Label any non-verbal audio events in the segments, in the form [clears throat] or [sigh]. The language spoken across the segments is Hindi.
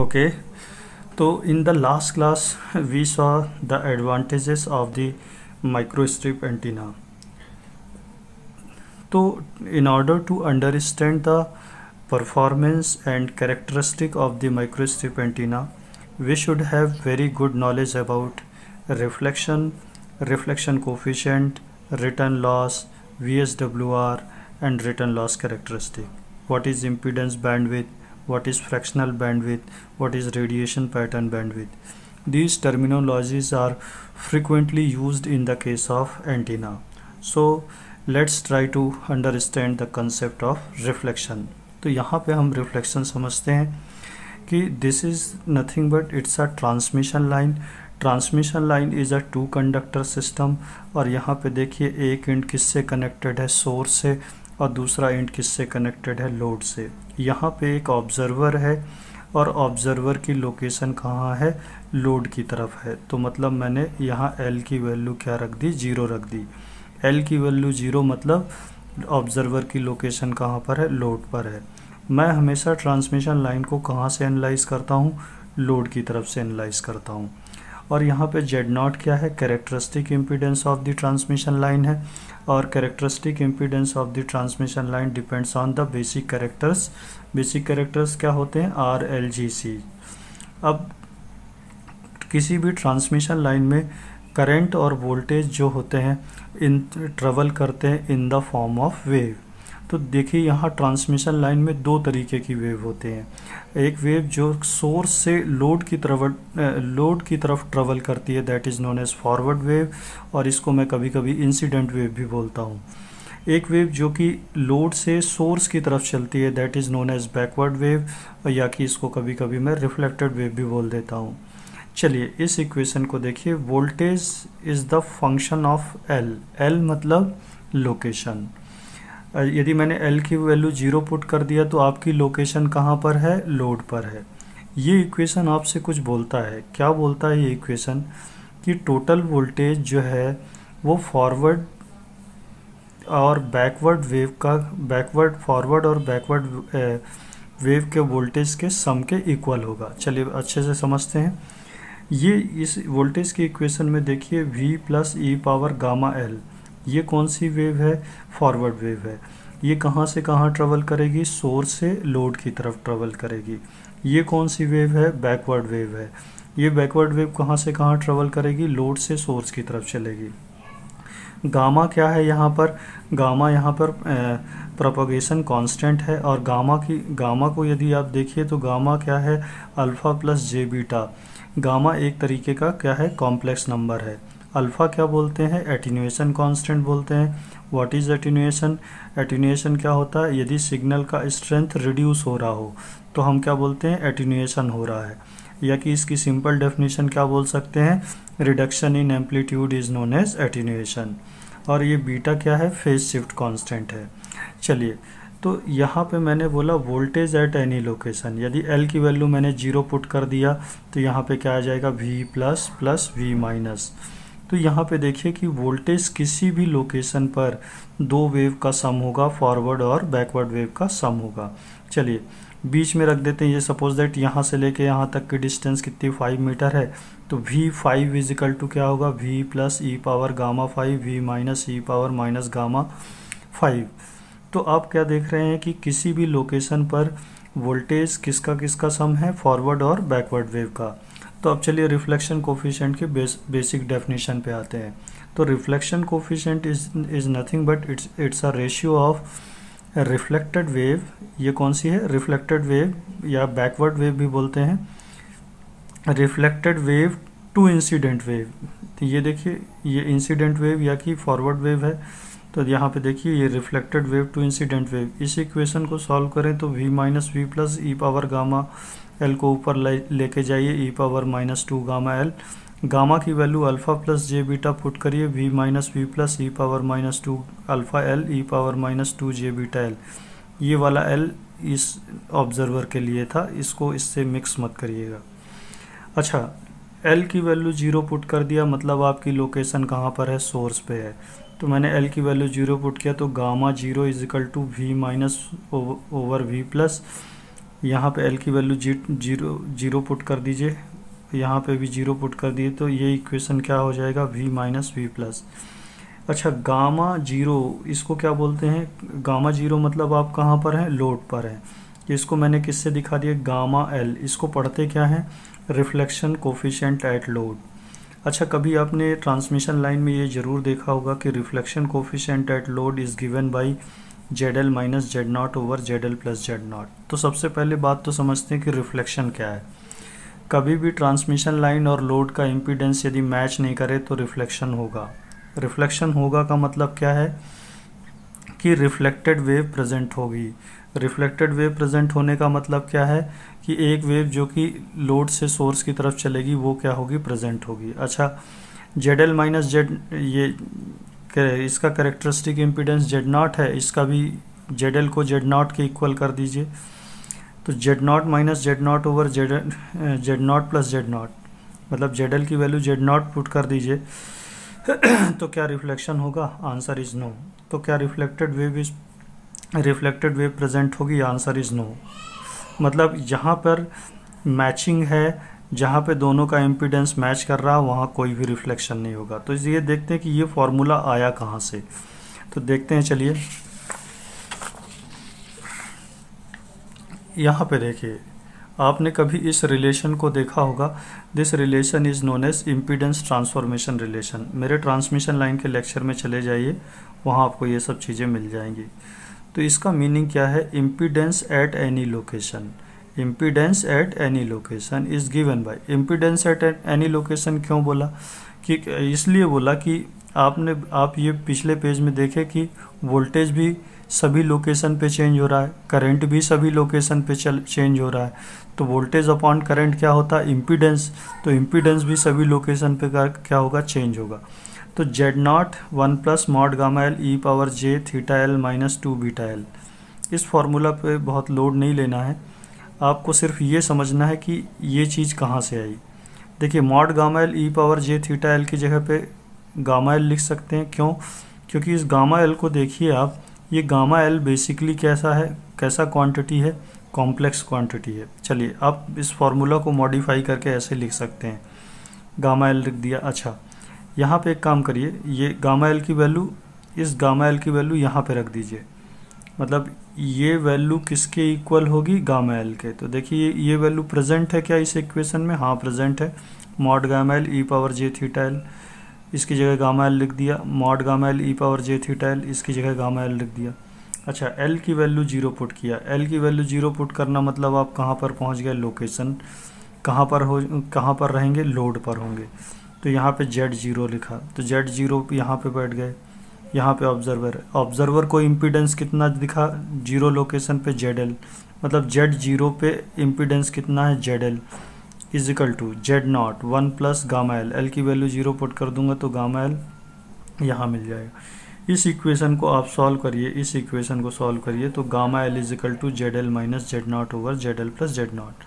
okay so in the last class we saw the advantages of the microstrip antenna so in order to understand the performance and characteristic of the microstrip antenna we should have very good knowledge about reflection reflection coefficient return loss VSWR and return loss characteristic what is impedance bandwidth what is fractional bandwidth, what is radiation pattern bandwidth. These terminologies are frequently used in the case of antenna. So let's try to understand the concept of reflection. to yahan pe hum reflection samajhte hain ki this is nothing but it's a transmission line transmission line is a two conductor system और यहाँ पे देखिए एक एंड किससे कनेक्टेड है सोर्स से और दूसरा एंड किससे कनेक्टेड है लोड से यहाँ पे एक ऑब्ज़र्वर है और ऑब्ज़र्वर की लोकेशन कहाँ है लोड की तरफ है तो मतलब मैंने यहाँ एल की वैल्यू क्या रख दी जीरो रख दी एल की वैल्यू जीरो मतलब ऑब्ज़र्वर की लोकेशन कहाँ पर है लोड पर है मैं हमेशा ट्रांसमिशन लाइन को कहाँ से एनालाइज करता हूँ लोड की तरफ से एनालाइज करता हूँ और यहाँ पे जेड नॉट क्या है characteristic impedance of the transmission line है और characteristic impedance of the transmission line depends on the basic characters basic characters क्या होते हैं आर एल जी सी अब किसी भी ट्रांसमिशन लाइन में करंट और वोल्टेज जो होते हैं इन ट्रेवल करते हैं in the form of wave तो देखिए यहाँ ट्रांसमिशन लाइन में दो तरीके की वेव होते हैं एक वेव जो सोर्स से लोड की तरफ लोड की तरफ ट्रेवल करती है that is known as forward wave और इसको मैं कभी कभी इंसिडेंट वेव भी बोलता हूँ एक वेव जो कि लोड से सोर्स की तरफ चलती है that is known as backward wave या कि इसको कभी कभी मैं रिफ्लेक्टेड वेव भी बोल देता हूँ चलिए इस इक्वेशन को देखिए voltage is the function of L L मतलब लोकेशन यदि मैंने एल की वैल्यू ज़ीरो पुट कर दिया तो आपकी लोकेशन कहाँ पर है लोड पर है ये इक्वेशन आपसे कुछ बोलता है क्या बोलता है ये इक्वेशन कि टोटल वोल्टेज जो है वो फॉरवर्ड और बैकवर्ड वेव का बैकवर्ड फॉरवर्ड और बैकवर्ड वेव के वोल्टेज के सम के इक्वल होगा चलिए अच्छे से समझते हैं ये इस वोल्टेज की इक्वेशन में देखिए V plus e power gamma L ये कौन सी वेव है फॉरवर्ड वेव है ये कहाँ से कहाँ ट्रेवल करेगी सोर्स से लोड की तरफ ट्रेवल करेगी ये कौन सी वेव है बैकवर्ड वेव है ये बैकवर्ड वेव कहाँ से कहाँ ट्रेवल करेगी लोड से सोर्स की तरफ चलेगी गामा क्या है यहाँ पर गामा यहाँ पर प्रोपोगेशन कांस्टेंट है और गामा की गामा को यदि आप देखिए तो गामा क्या है alpha plus J beta gamma एक तरीके का क्या है कॉम्प्लेक्स नंबर है अल्फ़ा क्या बोलते हैं एटीन्यूएशन कांस्टेंट बोलते हैं व्हाट इज़ एटीन्यूएशन एटीन्यूएशन क्या होता है यदि सिग्नल का स्ट्रेंथ रिड्यूस हो रहा हो तो हम क्या बोलते हैं एटीन्यूएशन हो रहा है या कि इसकी सिंपल डेफिनेशन क्या बोल सकते हैं reduction in amplitude is known as attenuation और ये बीटा क्या है फेज शिफ्ट कॉन्स्टेंट है चलिए तो यहाँ पे मैंने बोला वोल्टेज एट एनी लोकेशन यदि एल की वैल्यू मैंने जीरो पुट कर दिया तो यहाँ पे क्या आ जाएगा V plus plus V minus तो यहाँ पे देखिए कि वोल्टेज किसी भी लोकेशन पर दो वेव का सम होगा फॉरवर्ड और बैकवर्ड वेव का सम होगा चलिए बीच में रख देते हैं ये सपोज दैट यहाँ से लेके यहाँ तक की डिस्टेंस कितनी फाइव मीटर है तो वी फाइव इजिकल टू क्या होगा V plus e power gamma five V minus e power minus gamma five तो आप क्या देख रहे हैं कि किसी भी लोकेशन पर वोल्टेज किसका किसका सम है फॉरवर्ड और बैकवर्ड वेव का तो अब चलिए रिफ्लेक्शन कोफिशेंट की बेस, बेसिक डेफिनेशन पे आते हैं तो reflection coefficient is is nothing but it's it's a ratio of reflected wave ये कौन सी है रिफ्लेक्टेड वेव या बैकवर्ड वेव भी बोलते हैं reflected wave to incident wave ये देखिए ये इंसिडेंट वेव या कि फॉरवर्ड वेव है तो यहाँ पे देखिए ये reflected wave to incident wave इस इक्वेशन को सॉल्व करें तो v minus V plus e power gamma L को ऊपर लेके जाइए e power minus two gamma L gamma की value alpha plus J beta put करिए V minus V plus e power minus two alpha L e power minus two J beta L ये वाला एल इस ऑब्जर्वर के लिए था इसको इससे मिक्स मत करिएगा अच्छा एल की वैल्यू ज़ीरो पुट कर दिया मतलब आपकी लोकेशन कहाँ पर है सोर्स पे है तो मैंने एल की वैल्यू ज़ीरो पुट किया तो gamma zero is equal to V minus over V plus यहाँ पे एल की value G zero zero put कर दीजिए यहाँ पे भी जीरो पुट कर दिए तो ये इक्वेशन क्या हो जाएगा वी माइनस वी प्लस अच्छा गामा जीरो इसको क्या बोलते हैं गामा जीरो मतलब आप कहाँ पर हैं लोड पर हैं इसको मैंने किससे दिखा दिया गामा एल इसको पढ़ते क्या हैं रिफ्लेक्शन कोफिशेंट एट लोड अच्छा कभी आपने ट्रांसमिशन लाइन में ये ज़रूर देखा होगा कि reflection coefficient at load is given by Z L minus Z naught over Z L plus Z naught तो सबसे पहले बात तो समझते हैं कि रिफ्लेक्शन क्या है कभी भी ट्रांसमिशन लाइन और लोड का इम्पीडेंस यदि मैच नहीं करे तो रिफ्लेक्शन होगा रिफ्लेक्शन होगा का मतलब क्या है कि रिफ्लेक्टेड वेव प्रेजेंट होगी रिफ्लेक्टेड वेव प्रेजेंट होने का मतलब क्या है कि एक वेव जो कि लोड से सोर्स की तरफ चलेगी वो क्या होगी प्रेजेंट होगी अच्छा जेड एल माइनस जेड ये इसका करेक्टरिस्टिक इम्पीडेंस जेड नॉट है इसका भी जेड एल को जेड नॉट के इक्वल कर दीजिए तो Z naught minus Z naught over Z Z naught plus Z naught मतलब जेड एल की वैल्यू जेड नॉट पुट कर दीजिए [clears throat] तो क्या रिफ्लेक्शन होगा आंसर इज़ नो तो क्या reflected wave is reflected wave present होगी आंसर इज़ नो मतलब यहाँ पर मैचिंग है जहाँ पे दोनों का इम्पिडेंस मैच कर रहा वहाँ कोई भी रिफ्लेक्शन नहीं होगा तो ये देखते हैं कि ये फॉर्मूला आया कहाँ से तो देखते हैं चलिए यहाँ पे देखिए आपने कभी इस रिलेशन को देखा होगा this relation is known as impedance transformation relation मेरे ट्रांसमिशन लाइन के लेक्चर में चले जाइए वहाँ आपको ये सब चीज़ें मिल जाएंगी तो इसका मीनिंग क्या है impedance at any location impedance at any location is given by impedance at any location क्यों बोला कि इसलिए बोला कि आपने आप ये पिछले पेज में देखे कि वोल्टेज भी सभी लोकेशन पे चेंज हो रहा है करंट भी सभी लोकेशन पे चल चेंज हो रहा है तो वोल्टेज अपॉन करंट क्या होता है इम्पीडेंस तो इम्पीडेंस भी सभी लोकेशन पे क्या होगा चेंज होगा तो Z naught one plus mod gamma L e power J theta L minus two beta L इस फॉर्मूला पे बहुत लोड नहीं लेना है आपको सिर्फ ये समझना है कि ये चीज़ कहाँ से आई देखिए mod gamma L e power J theta L की जगह पे गामा एल लिख सकते हैं क्यों क्योंकि इस गामा एल को देखिए आप ये गामा एल बेसिकली कैसा है कैसा क्वांटिटी है कॉम्प्लेक्स क्वांटिटी है चलिए आप इस फार्मूला को मॉडिफाई करके ऐसे लिख सकते हैं गामा एल लिख दिया अच्छा यहाँ पे एक काम करिए ये गामा एल की वैल्यू इस गामा एल की वैल्यू यहाँ पे रख दीजिए मतलब ये वैल्यू किसके इक्वल होगी गामा एल के तो देखिए ये वैल्यू प्रेजेंट है क्या इस इक्वेशन में हाँ प्रेजेंट है mod gamma L e power J theta L इसकी जगह गामा एल लिख दिया mod gamma L e power J theta L इसकी जगह गामा एल लिख दिया अच्छा एल की वैल्यू जीरो पुट किया एल की वैल्यू जीरो पुट करना मतलब आप कहाँ पर पहुँच गए लोकेशन कहाँ पर हो कहाँ पर रहेंगे लोड पर होंगे तो यहाँ पर जेड जीरो लिखा तो जेड जीरो यहाँ पर बैठ गए यहाँ पे ऑब्जर्वर है ऑब्जर्वर को इम्पीडेंस कितना दिखा जीरो लोकेशन पे जेड एल मतलब जेड जीरो पे इम्पीडेंस कितना है Z L is equal to Z naught one plus gamma L L की वैल्यू जीरो पुट कर दूंगा तो गामा एल यहाँ मिल जाएगा इस इक्वेशन को आप सॉल्व करिए इस इक्वेशन को सॉल्व करिए तो gamma L is equal to Z L minus Z naught over Z L plus Z naught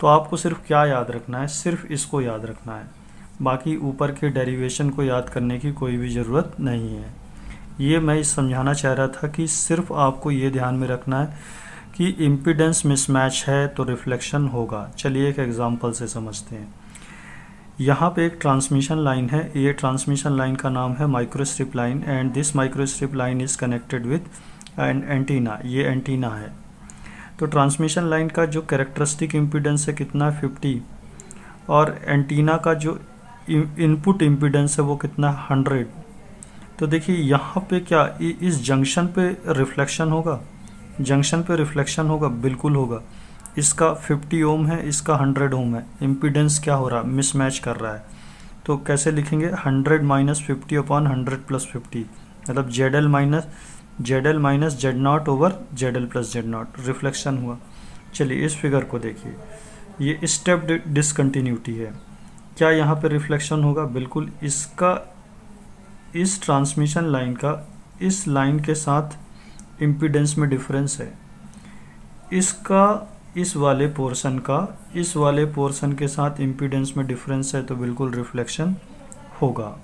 तो आपको सिर्फ क्या याद रखना है सिर्फ इसको याद रखना है बाकी ऊपर के डेरिवेशन को याद करने की कोई भी ज़रूरत नहीं है ये मैं समझाना चाह रहा था कि सिर्फ आपको ये ध्यान में रखना है कि इम्पिडेंस मिसमैच है तो रिफ्लेक्शन होगा चलिए एक एग्ज़ाम्पल से समझते हैं यहाँ पे एक ट्रांसमिशन लाइन है ये ट्रांसमिशन लाइन का नाम है microstrip line and this microstrip line is connected with and antenna ये एंटीना है तो ट्रांसमिशन लाइन का जो कैरेक्टरिस्टिक इम्पिडेंस है कितना फिफ्टी और एंटीना का जो इनपुट इम्पिडेंस है वो कितना हंड्रेड तो देखिए यहाँ पे क्या इस जंक्शन पे रिफ्लेक्शन होगा जंक्शन पे रिफ्लेक्शन होगा बिल्कुल होगा इसका 50 ओम है इसका 100 ओम है इम्पीडेंस क्या हो रहा है मिसमैच कर रहा है तो कैसे लिखेंगे 100 minus fifty upon hundred plus fifty मतलब Z L minus Z L minus Z naught over Z L plus Z naught reflection हुआ चलिए इस फिगर को देखिए ये स्टेप डिसकन्टीन्यूटी है क्या यहाँ पे रिफ्लेक्शन होगा बिल्कुल इसका इस ट्रांसमिशन लाइन का इस लाइन के साथ इम्पीडेंस में डिफरेंस है इसका इस वाले पोर्शन का इस वाले पोर्शन के साथ इम्पीडेंस में डिफरेंस है तो बिल्कुल रिफ्लेक्शन होगा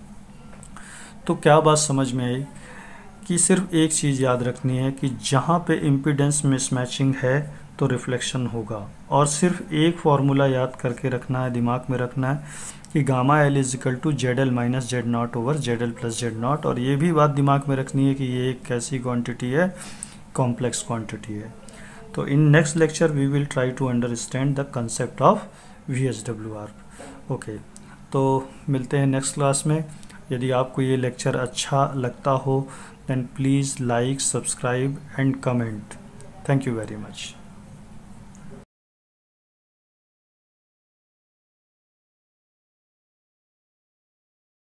तो क्या बात समझ में आई कि सिर्फ एक चीज़ याद रखनी है कि जहाँ पे इम्पीडेंस मिसमैचिंग है तो रिफ्लेक्शन होगा और सिर्फ एक फार्मूला याद करके रखना है दिमाग में रखना है कि gamma L is equal to Z L minus Z naught over Z L plus Z naught और ये भी बात दिमाग में रखनी है कि ये एक कैसी क्वांटिटी है कॉम्प्लेक्स क्वांटिटी है तो in next lecture we will try to understand the concept of V S W R okay तो मिलते हैं नेक्स्ट क्लास में यदि आपको ये लेक्चर अच्छा लगता हो then please like subscribe and comment thank you very much